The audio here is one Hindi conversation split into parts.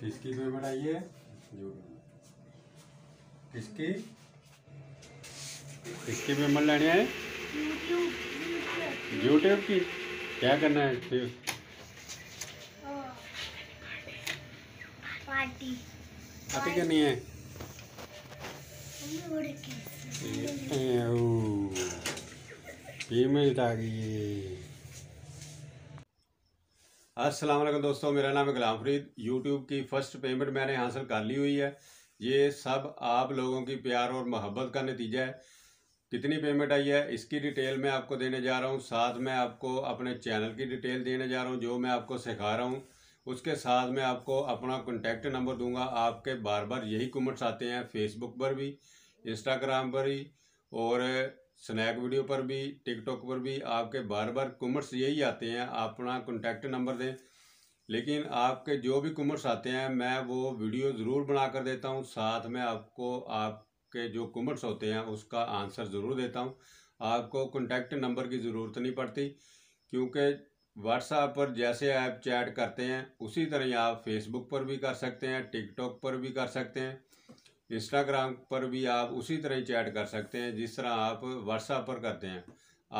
किसकी पेड़ बढ़ाइए किसकी किसकी पेमेंट लेनी है यूट्यूब की क्या करना है पार्टी पार्टी करनी है इमेज आ गई असलम दोस्तों मेरा नाम है गुलाम फरीद यूट्यूब की फ़र्स्ट पेमेंट मैंने हासिल कर ली हुई है ये सब आप लोगों की प्यार और मोहब्बत का नतीजा है कितनी पेमेंट आई है इसकी डिटेल मैं आपको देने जा रहा हूँ साथ में आपको अपने चैनल की डिटेल देने जा रहा हूँ जो मैं आपको सिखा रहा हूँ उसके साथ मैं आपको अपना कॉन्टैक्ट नंबर दूंगा आपके बार बार यही कमेंट्स आते हैं फेसबुक पर भी इंस्टाग्राम पर ही और स्नैक वीडियो पर भी टिकटॉक पर भी आपके बार बार कुमर्स यही आते हैं आप अपना कॉन्टैक्ट नंबर दें लेकिन आपके जो भी कुमर्स आते हैं मैं वो वीडियो ज़रूर बना कर देता हूँ साथ में आपको आपके जो कुमर्स होते हैं उसका आंसर ज़रूर देता हूँ आपको कॉन्टैक्ट नंबर की ज़रूरत नहीं पड़ती क्योंकि व्हाट्सएप पर जैसे आप चैट करते हैं उसी तरह आप फेसबुक पर भी कर सकते हैं टिकटॉक पर भी कर सकते हैं इंस्टाग्राम पर भी आप उसी तरह चैट कर सकते हैं जिस तरह आप व्हाट्सएप पर करते हैं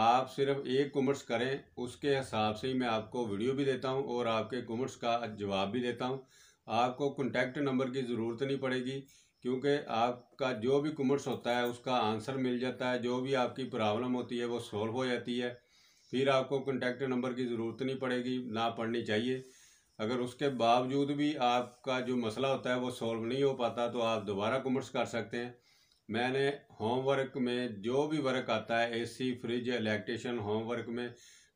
आप सिर्फ एक कमेंट्स करें उसके हिसाब से ही मैं आपको वीडियो भी देता हूं और आपके कमेंट्स का जवाब भी देता हूं आपको कॉन्टैक्ट नंबर की ज़रूरत नहीं पड़ेगी क्योंकि आपका जो भी कमेंट्स होता है उसका आंसर मिल जाता है जो भी आपकी प्रॉब्लम होती है वो सॉल्व हो जाती है फिर आपको कॉन्टैक्ट नंबर की ज़रूरत नहीं पड़ेगी ना पढ़नी चाहिए अगर उसके बावजूद भी आपका जो मसला होता है वो सॉल्व नहीं हो पाता तो आप दोबारा कमर्स कर सकते हैं मैंने होमवर्क में जो भी वर्क आता है एसी फ्रिज इलेक्ट्रिशन होमवर्क में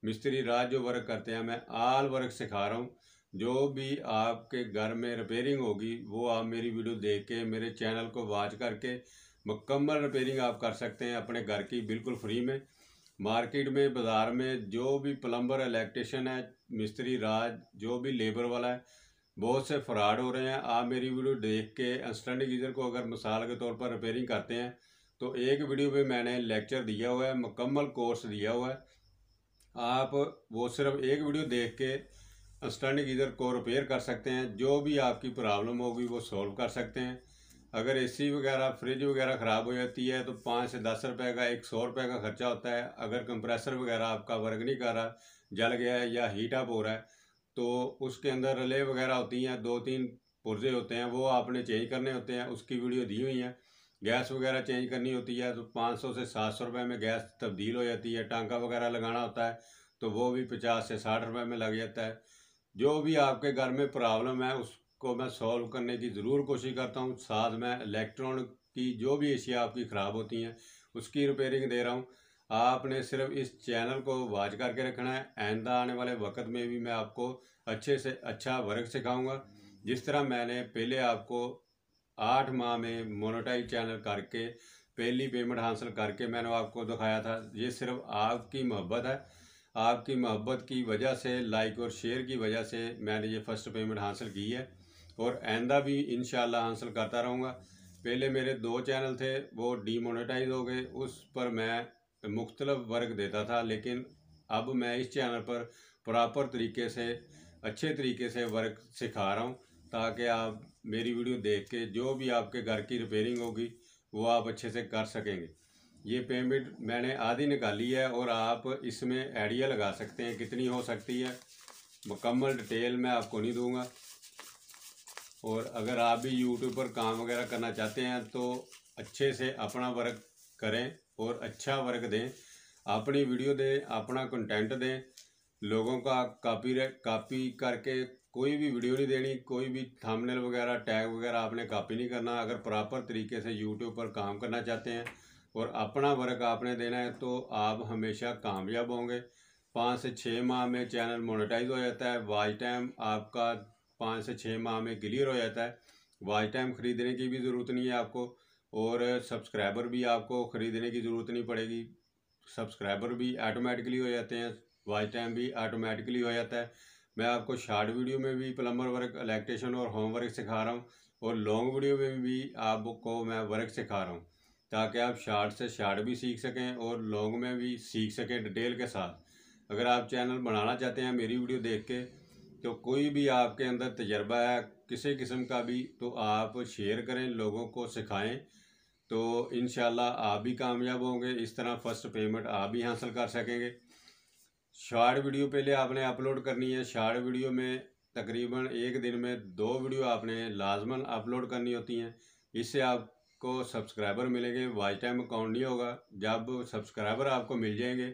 मिस्त्री राज जो वर्क करते हैं मैं आल वर्क सिखा रहा हूँ जो भी आपके घर में रिपेयरिंग होगी वो आप मेरी वीडियो देख के मेरे चैनल को वॉच करके मुकम्मल रिपेयरिंग आप कर सकते हैं अपने घर की बिल्कुल फ्री में मार्केट में बाज़ार में जो भी प्लम्बर इलेक्ट्रिशियन है मिस्त्री राज जो भी लेबर वाला है बहुत से फ्रॉड हो रहे हैं आप मेरी वीडियो देख के इंस्टेंट गीज़र को अगर मिसाल के तौर पर रिपेयरिंग करते हैं तो एक वीडियो में मैंने लेक्चर दिया हुआ है मुकम्मल कोर्स दिया हुआ है आप वो सिर्फ एक वीडियो देख के इंस्टेंट गीज़र को रिपेयर कर सकते हैं जो भी आपकी प्रॉब्लम होगी वो सॉल्व कर सकते हैं अगर एसी वगैरह फ्रिज वगैरह ख़राब हो जाती है तो पाँच से दस रुपए का एक सौ रुपये का खर्चा होता है अगर कंप्रेसर वगैरह आपका वर्क नहीं कर रहा जल गया है या हीट अप हो रहा है तो उसके अंदर रले वगैरह होती हैं दो तीन पुर्जे होते हैं वो आपने चेंज करने होते हैं उसकी वीडियो दी हुई है गैस वगैरह चेंज करनी होती है तो पाँच सौ से सात सौ रुपए में गैस तब्दील हो जाती है टांका वगैरह लगाना होता है तो वो भी पचास से साठ रुपये में लग जाता है जो भी आपके घर में प्रॉब्लम है उस को मैं सॉल्व करने की ज़रूर कोशिश करता हूँ साथ में इलेक्ट्रॉनिक की जो भी एशिया आपकी ख़राब होती हैं उसकी रिपेयरिंग दे रहा हूँ आपने सिर्फ इस चैनल को वाच करके रखना है आइंदा आने वाले वक्त में भी मैं आपको अच्छे से अच्छा वर्क सिखाऊंगा जिस तरह मैंने पहले आपको आठ माह में मोनोटाइज चैनल करके पहली पेमेंट हासिल करके मैंने आपको दिखाया था ये सिर्फ आपकी मोहब्बत है आपकी मोहब्बत की वजह से लाइक और शेयर की वजह से मैंने ये फर्स्ट पेमेंट हासिल की है और आइंदा भी इन हासिल करता रहूँगा पहले मेरे दो चैनल थे वो डीमोनेटाइज हो गए उस पर मैं मुख्तलफ वर्क देता था लेकिन अब मैं इस चैनल पर प्रॉपर तरीके से अच्छे तरीके से वर्क सिखा रहा हूँ ताकि आप मेरी वीडियो देख के जो भी आपके घर की रिपेयरिंग होगी वो आप अच्छे से कर सकेंगे ये पेमेंट मैंने आधी निकाली है और आप इसमें आइडिया लगा सकते हैं कितनी हो सकती है मुकम्मल डिटेल मैं आपको नहीं दूंगा और अगर आप भी यूट्यूब पर काम वगैरह करना चाहते हैं तो अच्छे से अपना वर्क करें और अच्छा वर्क दें अपनी वीडियो दें अपना कंटेंट दें लोगों का कापी कापी करके कोई भी वीडियो नहीं देनी कोई भी थंबनेल वगैरह टैग वगैरह आपने कापी नहीं करना अगर प्रॉपर तरीके से यूट्यूब पर काम करना चाहते हैं और अपना वर्क आपने देना है तो आप हमेशा कामयाब होंगे पाँच से छः माह में चैनल मोनेटाइज हो जाता है वाच टाइम आपका पाँच से छः माह में क्लियर हो जाता है वॉच टाइम ख़रीदने की भी ज़रूरत नहीं है आपको और सब्सक्राइबर भी आपको ख़रीदने की ज़रूरत नहीं पड़ेगी सब्सक्राइबर भी ऑटोमेटिकली हो जाते हैं वॉच टाइम भी ऑटोमेटिकली हो जाता है मैं आपको शार्ट वीडियो में भी प्लम्बर वर्क इलेक्ट्रिशन और होम वर्क सिखा रहा हूँ और लॉन्ग वीडियो में भी आपको मैं वर्क सिखा रहा हूँ ताकि आप शार्ट से शार्ट भी सीख सकें और लॉन्ग में भी सीख सकें डिटेल के साथ अगर आप चैनल बनाना चाहते हैं मेरी वीडियो देख के तो कोई भी आपके अंदर तजर्बा है किसी किस्म का भी तो आप शेयर करें लोगों को सिखाएं तो इन आप भी कामयाब होंगे इस तरह फ़र्स्ट पेमेंट आप भी हासिल कर सकेंगे शार्ट वीडियो पहले आपने अपलोड करनी है शार्ट वीडियो में तकरीबन एक दिन में दो वीडियो आपने लाजमन अपलोड करनी होती हैं इससे आपको सब्सक्राइबर मिलेंगे वाइज टाइम अकाउंट नहीं होगा जब सब्सक्राइबर आपको मिल जाएंगे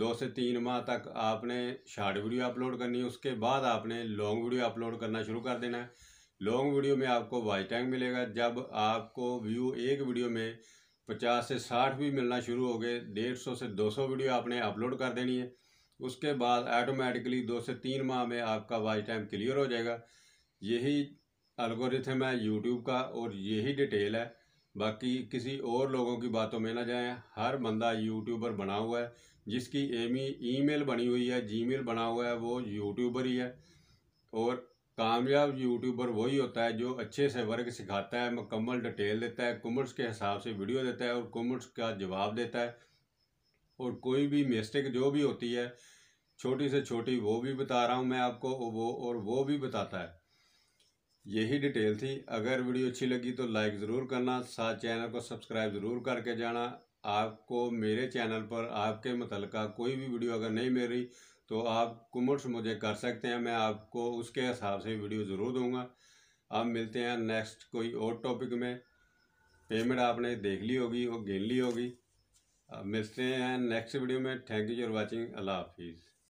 दो से तीन माह तक आपने शार्ट वीडियो अपलोड करनी है उसके बाद आपने लॉन्ग वीडियो अपलोड करना शुरू कर देना है लॉन्ग वीडियो में आपको वाइज टाइम मिलेगा जब आपको व्यू एक वीडियो में पचास से साठ भी मिलना शुरू हो गए डेढ़ सौ से दो सौ वीडियो आपने अपलोड कर देनी है उसके बाद ऑटोमेटिकली दो से तीन माह में आपका वाइज टाइम क्लियर हो जाएगा यही अलगोरिथम है यूट्यूब का और यही डिटेल है बाकी किसी और लोगों की बातों में ना जाएं हर बंदा यूट्यूबर बना हुआ है जिसकी एमी ईमेल बनी हुई है जीमेल बना हुआ है वो यूट्यूबर ही है और कामयाब यूट्यूबर वही होता है जो अच्छे से वर्क सिखाता है मुकम्मल डिटेल देता है कमेंट्स के हिसाब से वीडियो देता है और कमेंट्स का जवाब देता है और कोई भी मिस्टेक जो भी होती है छोटी से छोटी वो भी बता रहा हूँ मैं आपको वो और वो भी बताता है यही डिटेल थी अगर वीडियो अच्छी लगी तो लाइक ज़रूर करना साथ चैनल को सब्सक्राइब ज़रूर करके जाना आपको मेरे चैनल पर आपके मतलब कोई भी वीडियो अगर नहीं मिल रही तो आप कमेंट्स मुझे कर सकते हैं मैं आपको उसके हिसाब से वीडियो ज़रूर दूंगा अब मिलते हैं नेक्स्ट कोई और टॉपिक में पेमेंट आपने देख ली होगी और गिन ली होगी अब मिलते हैं नेक्स्ट वीडियो में थैंक यू फॉर वॉचिंग अल्लाह हाफिज़